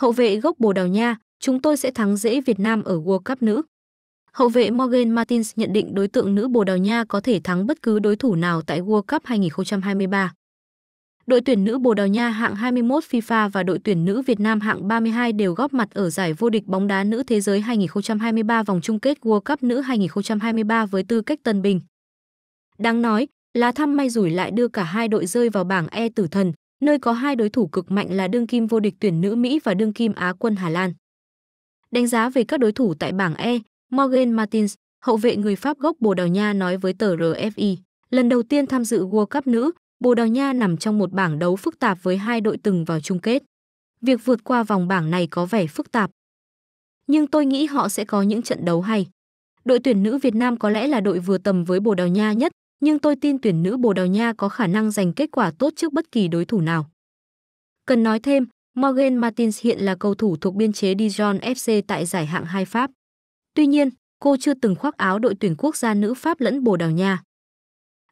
Hậu vệ gốc Bồ Đào Nha, chúng tôi sẽ thắng dễ Việt Nam ở World Cup nữ. Hậu vệ Morgan Martins nhận định đối tượng nữ Bồ Đào Nha có thể thắng bất cứ đối thủ nào tại World Cup 2023. Đội tuyển nữ Bồ Đào Nha hạng 21 FIFA và đội tuyển nữ Việt Nam hạng 32 đều góp mặt ở giải vô địch bóng đá nữ thế giới 2023 vòng chung kết World Cup nữ 2023 với tư cách tân bình. Đáng nói, lá thăm may rủi lại đưa cả hai đội rơi vào bảng E tử thần, nơi có hai đối thủ cực mạnh là đương kim vô địch tuyển nữ Mỹ và đương kim Á quân Hà Lan. Đánh giá về các đối thủ tại bảng E, Morgan Martins, hậu vệ người Pháp gốc Bồ Đào Nha nói với tờ RFI, lần đầu tiên tham dự World Cup nữ, Bồ Đào Nha nằm trong một bảng đấu phức tạp với hai đội từng vào chung kết. Việc vượt qua vòng bảng này có vẻ phức tạp. Nhưng tôi nghĩ họ sẽ có những trận đấu hay. Đội tuyển nữ Việt Nam có lẽ là đội vừa tầm với Bồ Đào Nha nhất, nhưng tôi tin tuyển nữ Bồ Đào Nha có khả năng giành kết quả tốt trước bất kỳ đối thủ nào. Cần nói thêm, Morgan Martins hiện là cầu thủ thuộc biên chế Dijon FC tại giải hạng 2 Pháp. Tuy nhiên, cô chưa từng khoác áo đội tuyển quốc gia nữ Pháp lẫn Bồ Đào Nha.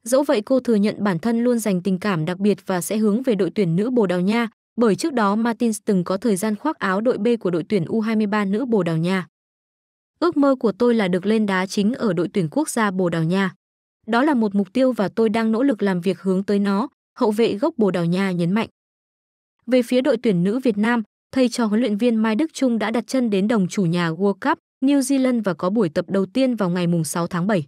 Dẫu vậy cô thừa nhận bản thân luôn dành tình cảm đặc biệt và sẽ hướng về đội tuyển nữ Bồ Đào Nha, bởi trước đó Martins từng có thời gian khoác áo đội B của đội tuyển U23 nữ Bồ Đào Nha. Ước mơ của tôi là được lên đá chính ở đội tuyển quốc gia Bồ Đào Nha. Đó là một mục tiêu và tôi đang nỗ lực làm việc hướng tới nó, hậu vệ gốc Bồ Đào Nha nhấn mạnh. Về phía đội tuyển nữ Việt Nam, thầy trò huấn luyện viên Mai Đức Trung đã đặt chân đến đồng chủ nhà World Cup New Zealand và có buổi tập đầu tiên vào ngày 6 tháng 7.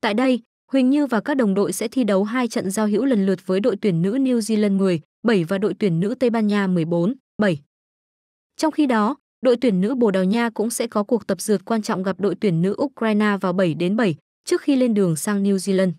Tại đây, Huỳnh Như và các đồng đội sẽ thi đấu hai trận giao hữu lần lượt với đội tuyển nữ New Zealand 10, 7 và đội tuyển nữ Tây Ban Nha 14, 7. Trong khi đó, đội tuyển nữ Bồ Đào Nha cũng sẽ có cuộc tập dượt quan trọng gặp đội tuyển nữ Ukraine vào 7 đến 7, trước khi lên đường sang New Zealand.